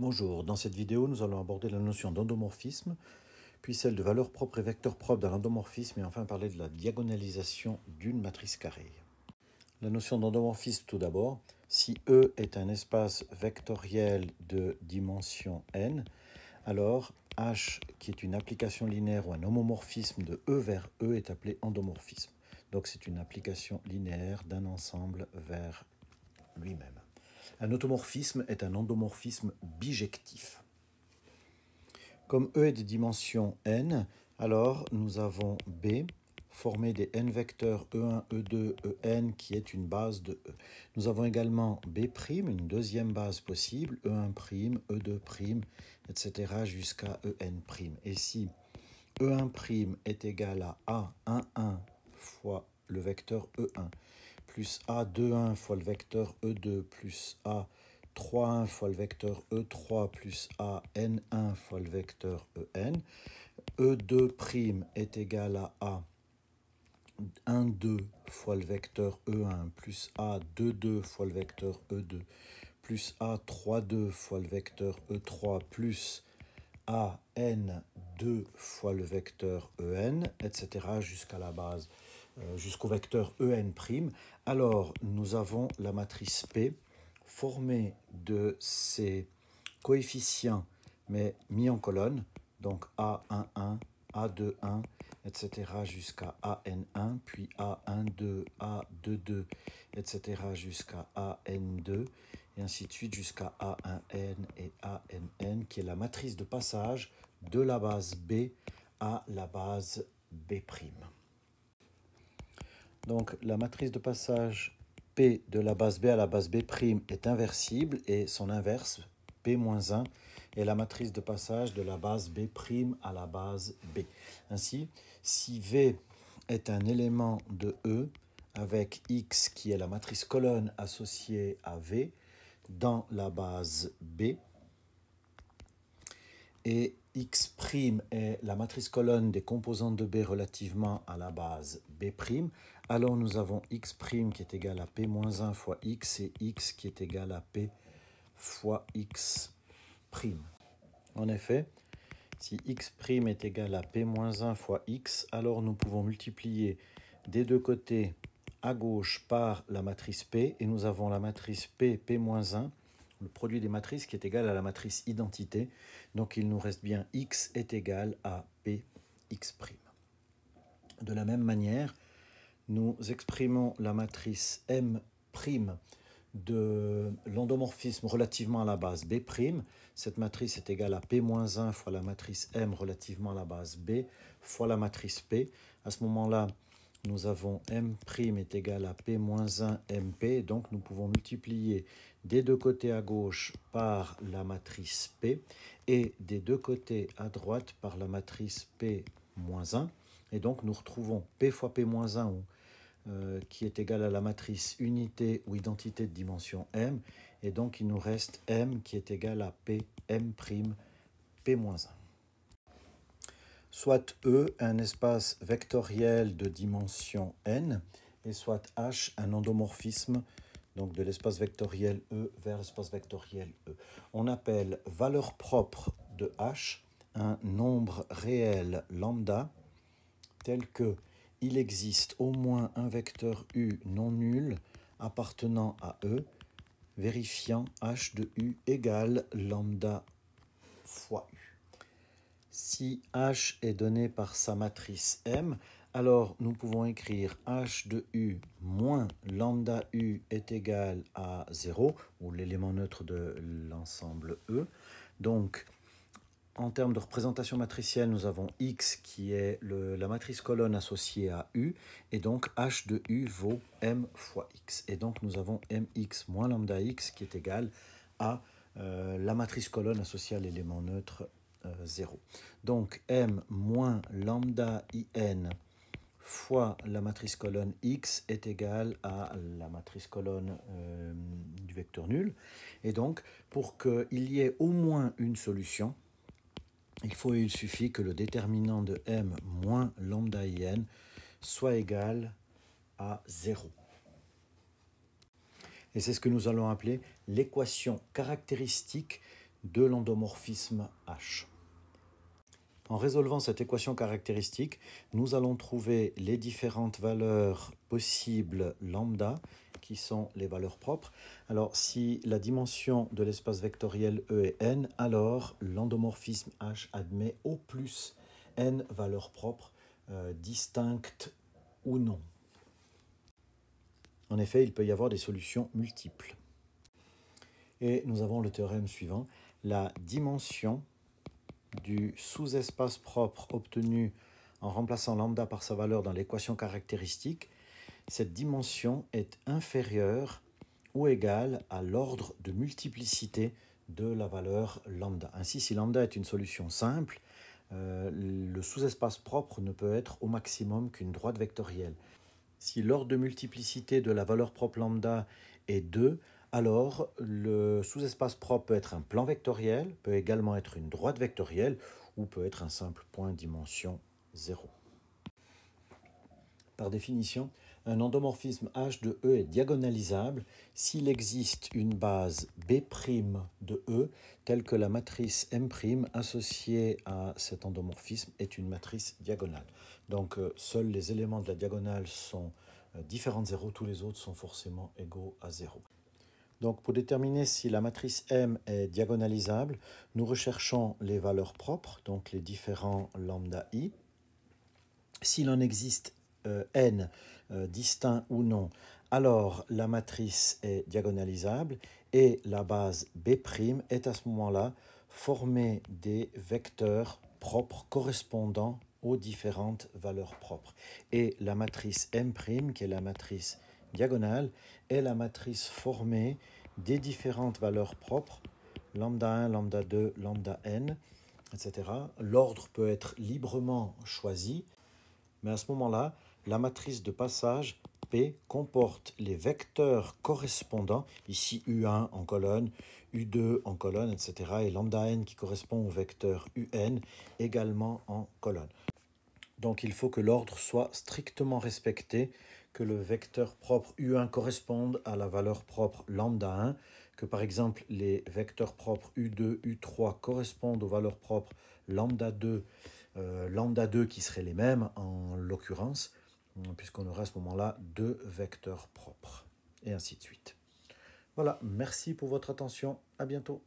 Bonjour, dans cette vidéo nous allons aborder la notion d'endomorphisme, puis celle de valeur propre et vecteur propre d'un endomorphisme, et enfin parler de la diagonalisation d'une matrice carrée. La notion d'endomorphisme tout d'abord, si E est un espace vectoriel de dimension n, alors H qui est une application linéaire ou un homomorphisme de E vers E est appelé endomorphisme. Donc c'est une application linéaire d'un ensemble vers lui-même. Un automorphisme est un endomorphisme bijectif. Comme E est de dimension n, alors nous avons B formé des n vecteurs E1, E2, EN qui est une base de E. Nous avons également B', une deuxième base possible, E1', E2', etc. jusqu'à EN'. Et si E1' est égal à A11 fois le vecteur E1 plus A21 fois le vecteur E2 plus A31 fois le vecteur E3 plus AN1 fois le vecteur EN. E2' est égal à A. 12 fois le vecteur E1 plus A, 22 fois le vecteur E2 plus A, 32 fois le vecteur E3 plus A, 2 fois le vecteur EN, etc. jusqu'à la base. Euh, jusqu'au vecteur en', alors nous avons la matrice P formée de ces coefficients, mais mis en colonne, donc A11, A21, etc. jusqu'à AN1, puis A12, A22, etc. jusqu'à AN2, et ainsi de suite jusqu'à A1N et ANN, qui est la matrice de passage de la base B à la base B'. Donc la matrice de passage P de la base B à la base B' est inversible et son inverse, P-1, est la matrice de passage de la base B' à la base B. Ainsi, si V est un élément de E avec X qui est la matrice colonne associée à V dans la base B, et X' est la matrice colonne des composantes de B relativement à la base B', alors nous avons X' qui est égal à P-1 fois X et X qui est égal à P fois X'. En effet, si X' est égal à P-1 fois X, alors nous pouvons multiplier des deux côtés à gauche par la matrice P et nous avons la matrice P, P-1 le produit des matrices qui est égal à la matrice identité. Donc il nous reste bien x est égal à PX'. x'. De la même manière, nous exprimons la matrice M' de l'endomorphisme relativement à la base B'. Cette matrice est égale à P-1 fois la matrice M relativement à la base B fois la matrice P. À ce moment-là, nous avons m' est égal à p moins 1 mp, donc nous pouvons multiplier des deux côtés à gauche par la matrice p et des deux côtés à droite par la matrice p moins 1. Et donc nous retrouvons p fois p moins 1 euh, qui est égal à la matrice unité ou identité de dimension m. Et donc il nous reste m qui est égal à p m' p moins 1 soit E un espace vectoriel de dimension n, et soit H un endomorphisme donc de l'espace vectoriel E vers l'espace vectoriel E. On appelle valeur propre de H un nombre réel lambda tel que il existe au moins un vecteur U non nul appartenant à E, vérifiant H de U égale lambda fois U. Si H est donné par sa matrice M, alors nous pouvons écrire H de U moins lambda U est égal à 0, ou l'élément neutre de l'ensemble E. Donc, en termes de représentation matricielle, nous avons X qui est la matrice colonne associée à U, et donc H de U vaut M fois X. Et donc nous avons MX moins lambda X qui est égal à euh, la matrice colonne associée à l'élément neutre 0. Donc m moins lambda in fois la matrice colonne x est égale à la matrice colonne euh, du vecteur nul. Et donc, pour qu'il y ait au moins une solution, il faut et il suffit que le déterminant de m moins lambda in soit égal à 0. Et c'est ce que nous allons appeler l'équation caractéristique de l'endomorphisme H. En résolvant cette équation caractéristique, nous allons trouver les différentes valeurs possibles lambda, qui sont les valeurs propres. Alors, si la dimension de l'espace vectoriel E est n, alors l'endomorphisme H admet au plus n valeurs propres, euh, distinctes ou non. En effet, il peut y avoir des solutions multiples. Et nous avons le théorème suivant la dimension du sous-espace propre obtenu en remplaçant lambda par sa valeur dans l'équation caractéristique, cette dimension est inférieure ou égale à l'ordre de multiplicité de la valeur lambda. Ainsi, si lambda est une solution simple, euh, le sous-espace propre ne peut être au maximum qu'une droite vectorielle. Si l'ordre de multiplicité de la valeur propre lambda est 2, alors le sous-espace propre peut être un plan vectoriel, peut également être une droite vectorielle ou peut être un simple point dimension 0. Par définition, un endomorphisme H de E est diagonalisable s'il existe une base B' de E telle que la matrice M' associée à cet endomorphisme est une matrice diagonale. Donc euh, seuls les éléments de la diagonale sont euh, différents de 0, tous les autres sont forcément égaux à 0. Donc pour déterminer si la matrice M est diagonalisable, nous recherchons les valeurs propres, donc les différents lambda i. S'il en existe euh, n euh, distincts ou non, alors la matrice est diagonalisable et la base B' est à ce moment-là formée des vecteurs propres correspondant aux différentes valeurs propres. Et la matrice M', qui est la matrice diagonale est la matrice formée des différentes valeurs propres, lambda 1, lambda 2, lambda n, etc. L'ordre peut être librement choisi, mais à ce moment-là, la matrice de passage P comporte les vecteurs correspondants, ici U1 en colonne, U2 en colonne, etc. et lambda n qui correspond au vecteur UN également en colonne. Donc il faut que l'ordre soit strictement respecté que le vecteur propre U1 corresponde à la valeur propre lambda 1, que par exemple les vecteurs propres U2, U3 correspondent aux valeurs propres lambda 2, euh, lambda 2 qui seraient les mêmes en l'occurrence, euh, puisqu'on aura à ce moment-là deux vecteurs propres, et ainsi de suite. Voilà, merci pour votre attention, à bientôt.